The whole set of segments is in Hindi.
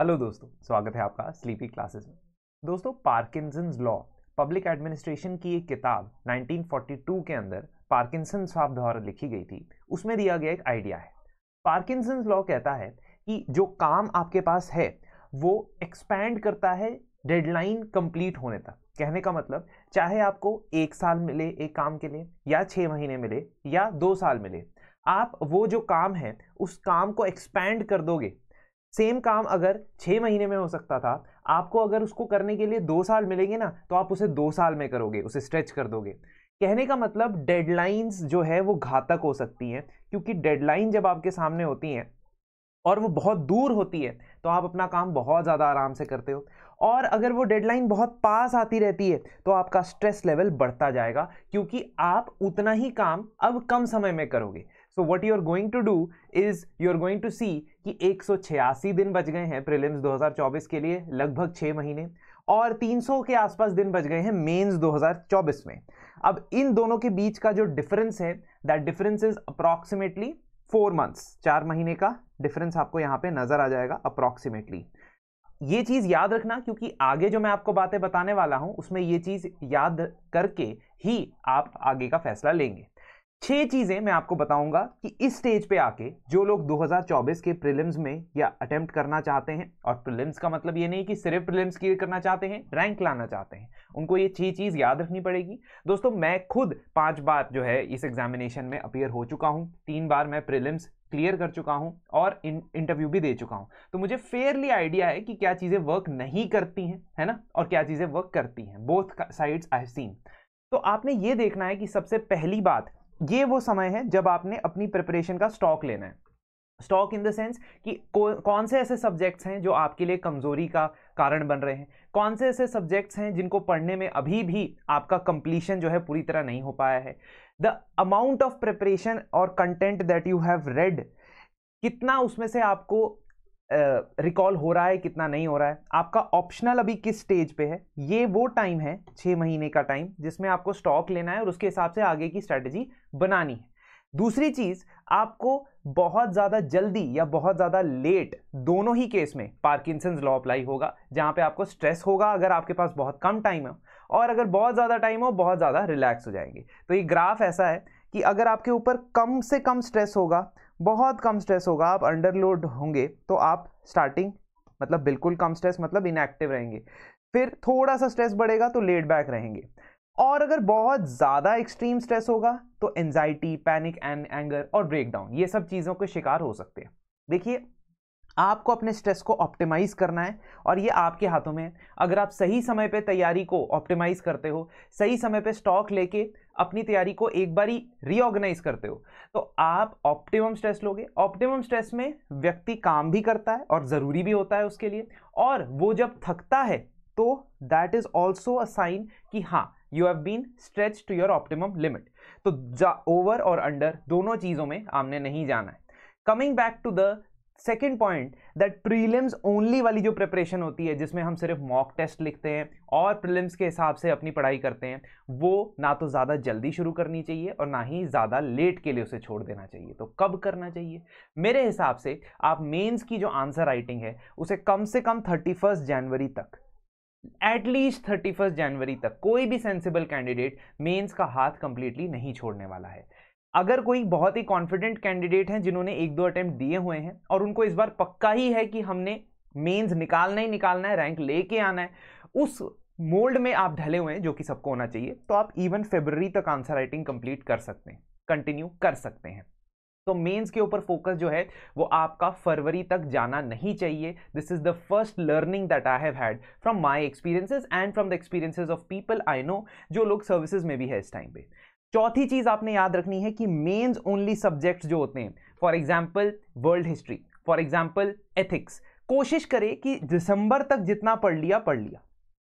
हेलो दोस्तों स्वागत है आपका स्लीपी क्लासेस में दोस्तों पार्किंसंस लॉ पब्लिक एडमिनिस्ट्रेशन की एक किताब 1942 के अंदर पार्किंसन साहब द्वारा लिखी गई थी उसमें दिया गया एक आइडिया है पार्किंसंस लॉ कहता है कि जो काम आपके पास है वो एक्सपैंड करता है डेडलाइन कंप्लीट होने तक कहने का मतलब चाहे आपको एक साल मिले एक काम के लिए या छः महीने मिले या दो साल मिले आप वो जो काम है उस काम को एक्सपैंड कर दोगे सेम काम अगर छः महीने में हो सकता था आपको अगर उसको करने के लिए दो साल मिलेंगे ना तो आप उसे दो साल में करोगे उसे स्ट्रेच कर दोगे कहने का मतलब डेडलाइंस जो है वो घातक हो सकती हैं क्योंकि डेडलाइन जब आपके सामने होती हैं और वो बहुत दूर होती है तो आप अपना काम बहुत ज़्यादा आराम से करते हो और अगर वो डेडलाइन बहुत पास आती रहती है तो आपका स्ट्रेस लेवल बढ़ता जाएगा क्योंकि आप उतना ही काम अब कम समय में करोगे so what you are going to do is you are going to see कि एक दिन बच गए हैं प्रिलिम्स 2024 के लिए लगभग छः महीने और 300 के आसपास दिन बच गए हैं मेंस 2024 में अब इन दोनों के बीच का जो डिफरेंस है that difference is approximately four months चार महीने का डिफरेंस आपको यहाँ पे नज़र आ जाएगा अप्रॉक्सीमेटली ये चीज़ याद रखना क्योंकि आगे जो मैं आपको बातें बताने वाला हूँ उसमें ये चीज़ याद करके ही आप आगे का फैसला लेंगे छह चीजें मैं आपको बताऊंगा कि इस स्टेज पे आके जो लोग 2024 के प्रीलिम्स में या अटेम्प्ट करना चाहते हैं और प्रीलिम्स का मतलब ये नहीं कि सिर्फ प्रीलिम्स क्लियर करना चाहते हैं रैंक लाना चाहते हैं उनको ये छह चीज याद रखनी पड़ेगी दोस्तों मैं खुद पांच बार जो है इस एग्जामिनेशन में अपियर हो चुका हूँ तीन बार मैं प्रिलिम्स क्लियर कर चुका हूँ और इंटरव्यू भी दे चुका हूँ तो मुझे फेयरली आइडिया है कि क्या चीज़ें वर्क नहीं करती हैं है ना और क्या चीज़ें वर्क करती हैं बोथ साइड्स आई सीन तो आपने ये देखना है कि सबसे पहली बात ये वो समय है जब आपने अपनी प्रिपरेशन का स्टॉक लेना है स्टॉक इन द सेंस कि कौन से ऐसे सब्जेक्ट्स हैं जो आपके लिए कमजोरी का कारण बन रहे हैं कौन से ऐसे सब्जेक्ट्स हैं जिनको पढ़ने में अभी भी आपका कंप्लीशन जो है पूरी तरह नहीं हो पाया है द अमाउंट ऑफ प्रिपरेशन और content that you have read कितना उसमें से आपको रिकॉल हो रहा है कितना नहीं हो रहा है आपका ऑप्शनल अभी किस स्टेज पे है ये वो टाइम है छः महीने का टाइम जिसमें आपको स्टॉक लेना है और उसके हिसाब से आगे की स्ट्रैटेजी बनानी है दूसरी चीज़ आपको बहुत ज़्यादा जल्दी या बहुत ज़्यादा लेट दोनों ही केस में पार्किंसंस लॉ अप्लाई होगा जहाँ पे आपको स्ट्रेस होगा अगर आपके पास बहुत कम टाइम हो और अगर बहुत ज़्यादा टाइम हो बहुत ज़्यादा रिलैक्स हो जाएंगे तो ये ग्राफ ऐसा है कि अगर आपके ऊपर कम से कम स्ट्रेस होगा बहुत कम स्ट्रेस होगा आप अंडरलोड होंगे तो आप स्टार्टिंग मतलब बिल्कुल कम स्ट्रेस मतलब इनएक्टिव रहेंगे फिर थोड़ा सा स्ट्रेस बढ़ेगा तो लेट बैक रहेंगे और अगर बहुत ज़्यादा एक्सट्रीम स्ट्रेस होगा तो एनजाइटी पैनिक एंड एंगर और ब्रेकडाउन ये सब चीज़ों के शिकार हो सकते हैं देखिए आपको अपने स्ट्रेस को ऑप्टिमाइज़ करना है और ये आपके हाथों में है अगर आप सही समय पे तैयारी को ऑप्टिमाइज़ करते हो सही समय पे स्टॉक लेके अपनी तैयारी को एक बारी रीऑर्गेनाइज करते हो तो आप ऑप्टिमम स्ट्रेस लोगे ऑप्टिमम स्ट्रेस में व्यक्ति काम भी करता है और ज़रूरी भी होता है उसके लिए और वो जब थकता है तो that is also a sign कि हाँ you have been stretch to your optimum limit तो ओवर और अंडर दोनों चीज़ों में आपने नहीं जाना है coming back to the second point that prelims only वाली जो प्रिपरेशन होती है जिसमें हम सिर्फ मॉक टेस्ट लिखते हैं और प्रीलिम्स के हिसाब से अपनी पढ़ाई करते हैं वो ना तो ज़्यादा जल्दी शुरू करनी चाहिए और ना ही ज़्यादा लेट के लिए उसे छोड़ देना चाहिए तो कब करना चाहिए मेरे हिसाब से आप मेन्स की जो आंसर राइटिंग है उसे कम से कम थर्टी जनवरी तक एटलीस्ट थर्टी फर्स्ट जनवरी तक कोई भी सेंसिबल कैंडिडेट मेन्स का हाथ कंप्लीटली नहीं छोड़ने वाला है अगर कोई बहुत ही कॉन्फिडेंट कैंडिडेट हैं जिन्होंने एक दो अटेम्प्ट दिए हुए हैं और उनको इस बार पक्का ही है कि हमने मेंस निकालना ही निकालना है रैंक लेके आना है उस मोल्ड में आप ढले हुए हैं जो कि सबको होना चाहिए तो आप इवन फेबररी तक आंसर राइटिंग कंप्लीट कर सकते हैं कंटिन्यू कर सकते हैं तो मेंस के ऊपर फोकस जो है वो आपका फरवरी तक जाना नहीं चाहिए this is the first learning that I have had from my experiences and from the experiences of people I know जो लोग सर्विसेज में भी है इस टाइम पे चौथी चीज आपने याद रखनी है कि मेन्स ओनली सब्जेक्ट जो होते हैं for example world history for example ethics कोशिश करें कि दिसंबर तक जितना पढ़ लिया पढ़ लिया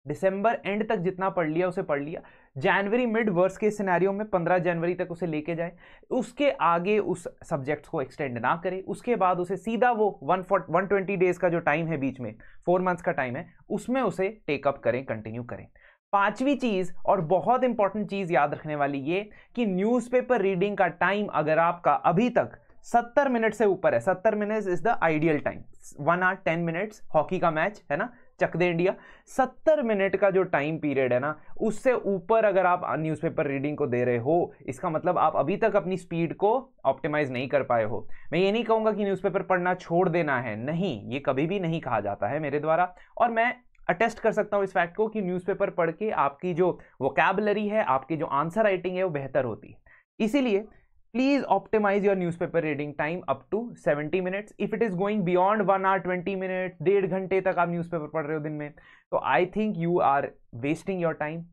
दिसंबर एंड तक जितना पढ़ लिया उसे पढ़ लिया जनवरी मिड वर्स के सिनेरियो में 15 जनवरी तक उसे लेके जाए उसके आगे उस सब्जेक्ट्स को एक्सटेंड ना करें उसके बाद उसे सीधा वो वन वन ट्वेंटी डेज का जो टाइम है बीच में फोर मंथ्स का टाइम है उसमें उसे टेकअप करें कंटिन्यू करें पांचवी चीज और बहुत इंपॉर्टेंट चीज याद रखने वाली ये कि न्यूज़पेपर रीडिंग का टाइम अगर आपका अभी तक सत्तर मिनट से ऊपर है सत्तर minute is the ideal time one or ten minutes hockey का मैच है ना चक दे इंडिया सत्तर मिनट का जो टाइम पीरियड है ना उससे ऊपर अगर आप न्यूज़पेपर रीडिंग को दे रहे हो इसका मतलब आप अभी तक अपनी स्पीड को ऑप्टिमाइज नहीं कर पाए हो मैं ये नहीं कहूँगा कि न्यूज़पेपर पढ़ना छोड़ देना है नहीं ये कभी भी नहीं कहा जाता है मेरे द्वारा और मैं अटेस्ट कर सकता हूँ इस फैक्ट को कि न्यूज़पेपर पढ़ के आपकी जो वोकेबलरी है आपकी जो आंसर राइटिंग है वो बेहतर होती है इसीलिए please optimise your newspaper reading time up to 70 minutes if it is going beyond one or 20 minute डेढ़ घंटे तक आप न्यूज़पेपर पढ़ रहे हो दिन में तो I think you are wasting your time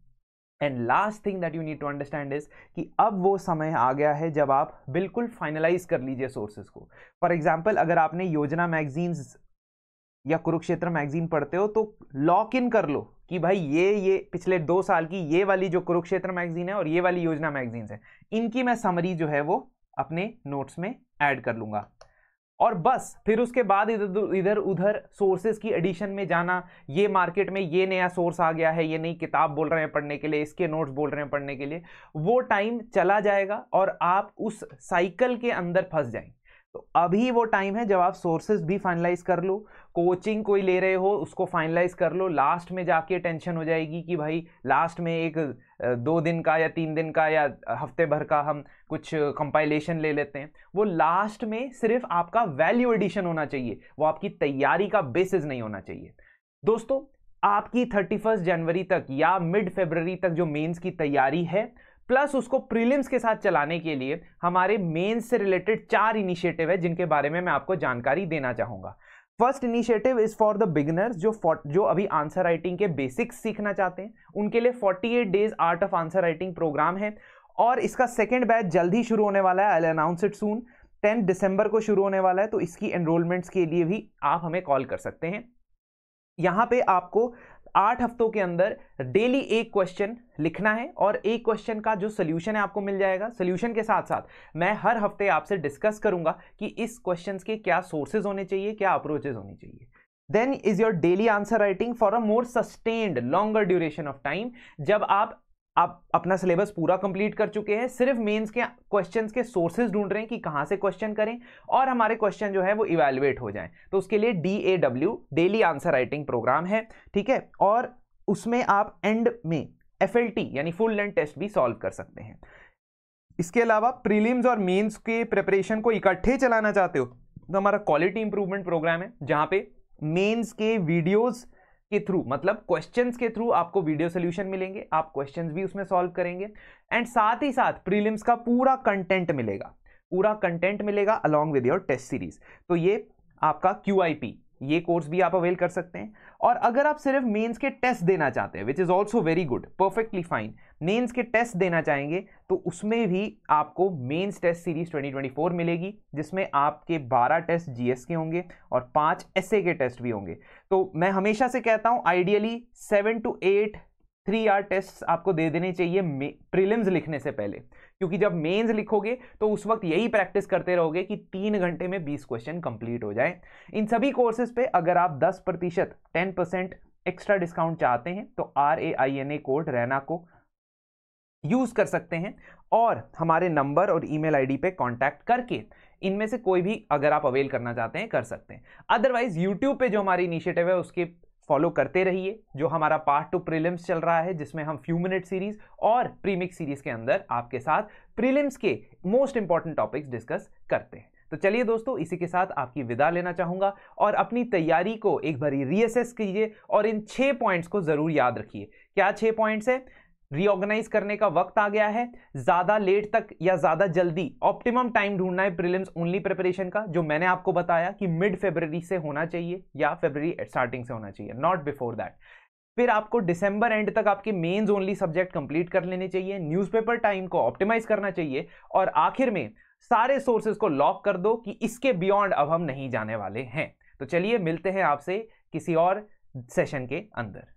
and last thing that you need to understand is कि अब वो समय आ गया है जब आप बिल्कुल फाइनलाइज कर लीजिए सोर्सेज को फॉर एग्जाम्पल अगर आपने योजना मैगजीन्स या कुरुक्षेत्र मैगजीन पढ़ते हो तो लॉक इन कर लो कि भाई ये ये पिछले दो साल की ये वाली जो कुरुक्षेत्र मैगजीन है और ये वाली योजना मैगजीन है इनकी मैं समरी जो है वो अपने नोट्स में ऐड कर लूँगा और बस फिर उसके बाद इधर इधर उधर सोर्सेज की एडिशन में जाना ये मार्केट में ये नया सोर्स आ गया है ये नई किताब बोल रहे हैं पढ़ने के लिए इसके नोट्स बोल रहे हैं पढ़ने के लिए वो टाइम चला जाएगा और आप उस साइकिल के अंदर फंस जाएंगे तो अभी वो टाइम है जब आप सोर्सेज भी फाइनलाइज कर लो कोचिंग कोई ले रहे हो उसको फाइनलाइज कर लो लास्ट में जाके टेंशन हो जाएगी कि भाई लास्ट में एक दो दिन का या तीन दिन का या हफ्ते भर का हम कुछ कंपाइलेशन ले लेते हैं वो लास्ट में सिर्फ आपका वैल्यू एडिशन होना चाहिए वो आपकी तैयारी का बेसिस नहीं होना चाहिए दोस्तों आपकी थर्टी फर्स्ट जनवरी तक या मिड फेबररी तक जो मेन्स की तैयारी है प्लस उसको प्रीलिम्स के साथ चलाने के लिए हमारे मेंस से रिलेटेड चार इनिशिएटिव है जिनके बारे में मैं आपको जानकारी देना चाहूँगा first initiative is for the beginners जो जो अभी आंसर राइटिंग के बेसिक्स सीखना चाहते हैं उनके लिए 48 days art of answer writing programme है और इसका सेकेंड बैच जल्द ही शुरू होने वाला है I announce it soon tenth दिसंबर को शुरू होने वाला है तो इसकी एनरोलमेंट्स के लिए भी आप हमें कॉल कर सकते हैं यहाँ पे आपको आठ हफ्तों के अंदर डेली एक क्वेश्चन लिखना है और एक क्वेश्चन का जो सोल्यूशन है आपको मिल जाएगा सोल्यूशन के साथ साथ मैं हर हफ्ते आपसे डिस्कस करूंगा कि इस क्वेश्चन के क्या सोर्सेज होने चाहिए क्या अप्रोचेज होने चाहिए then is your daily answer writing for a more sustained longer duration of time जब आप आप अपना सिलेबस पूरा कंप्लीट कर चुके हैं सिर्फ मेंस के क्वेश्चंस के सोर्सेज ढूंढ रहे हैं कि कहाँ से क्वेश्चन करें और हमारे क्वेश्चन जो है वो इवेलुएट हो जाएं तो उसके लिए D A W daily answer writing programme है ठीक है और उसमें आप एंड में एफ यानी फुल लेंथ टेस्ट भी सॉल्व कर सकते हैं इसके अलावा प्रीलिम्स और मेन्स के प्रिपरेशन को इकट्ठे चलाना चाहते हो तो हमारा क्वालिटी इंप्रूवमेंट प्रोग्राम है जहाँ पे मेन्स के वीडियोज़ के थ्रू मतलब क्वेश्चंस के थ्रू आपको वीडियो सोल्यूशन मिलेंगे आप क्वेश्चंस भी उसमें सॉल्व करेंगे एंड साथ ही साथ प्रीलिम्स का पूरा कंटेंट मिलेगा पूरा कंटेंट मिलेगा along with your test series तो ये आपका क्यू ये कोर्स भी आप अवेल कर सकते हैं और अगर आप सिर्फ मेंस के टेस्ट देना चाहते हैं which is also very good perfectly fine mains के टेस्ट देना चाहेंगे तो उसमें भी आपको मेंस टेस्ट सीरीज 2024 मिलेगी जिसमें आपके 12 टेस्ट जीएस के होंगे और पांच एसए के टेस्ट भी होंगे तो मैं हमेशा से कहता हूँ ideally seven to eight three or test आपको दे देने चाहिए प्रिलिम्स लिखने से पहले क्योंकि जब मेंस लिखोगे तो उस वक्त यही प्रैक्टिस करते रहोगे कि तीन घंटे में बीस क्वेश्चन कंप्लीट हो जाए इन सभी कोर्सेज पे अगर आप दस प्रतिशत टेन परसेंट एक्स्ट्रा डिस्काउंट चाहते हैं तो R A I N A code Raina को यूज़ कर सकते हैं और हमारे नंबर और ईमेल आईडी पे कांटेक्ट करके इनमें से कोई भी अगर आप अवेल करना चाहते हैं कर सकते हैं अदरवाइज यूट्यूब पे जो हमारी इनिशिएटिव है उसके फॉलो करते रहिए जो हमारा पार्ट टू प्रीलिम्स चल रहा है जिसमें हम फ्यू मिनट सीरीज और प्रीमिक्स सीरीज के अंदर आपके साथ प्रीलिम्स के मोस्ट इंपॉर्टेंट टॉपिक्स डिस्कस करते हैं तो चलिए दोस्तों इसी के साथ आपकी विदा लेना चाहूँगा और अपनी तैयारी को एक बार रीअसेस कीजिए और इन छः पॉइंट्स को ज़रूर याद रखिए क्या छः पॉइंट्स है रीऑर्गेनाइज करने का वक्त आ गया है ज़्यादा लेट तक या ज़्यादा जल्दी ऑप्टिमम टाइम ढूंढना है प्रीलिम्स ओनली प्रिपरेशन का जो मैंने आपको बताया कि मिड फेबररी से होना चाहिए या फेब्रवरी स्टार्टिंग से होना चाहिए नॉट बिफोर दैट फिर आपको दिसंबर एंड तक आपके मेंस ओनली सब्जेक्ट कंप्लीट कर लेने चाहिए न्यूज़पेपर टाइम को ऑप्टिमाइज करना चाहिए और आखिर में सारे सोर्सेज को लॉक कर दो कि इसके बियॉन्ड अब हम नहीं जाने वाले हैं तो चलिए मिलते हैं आपसे किसी और सेशन के अंदर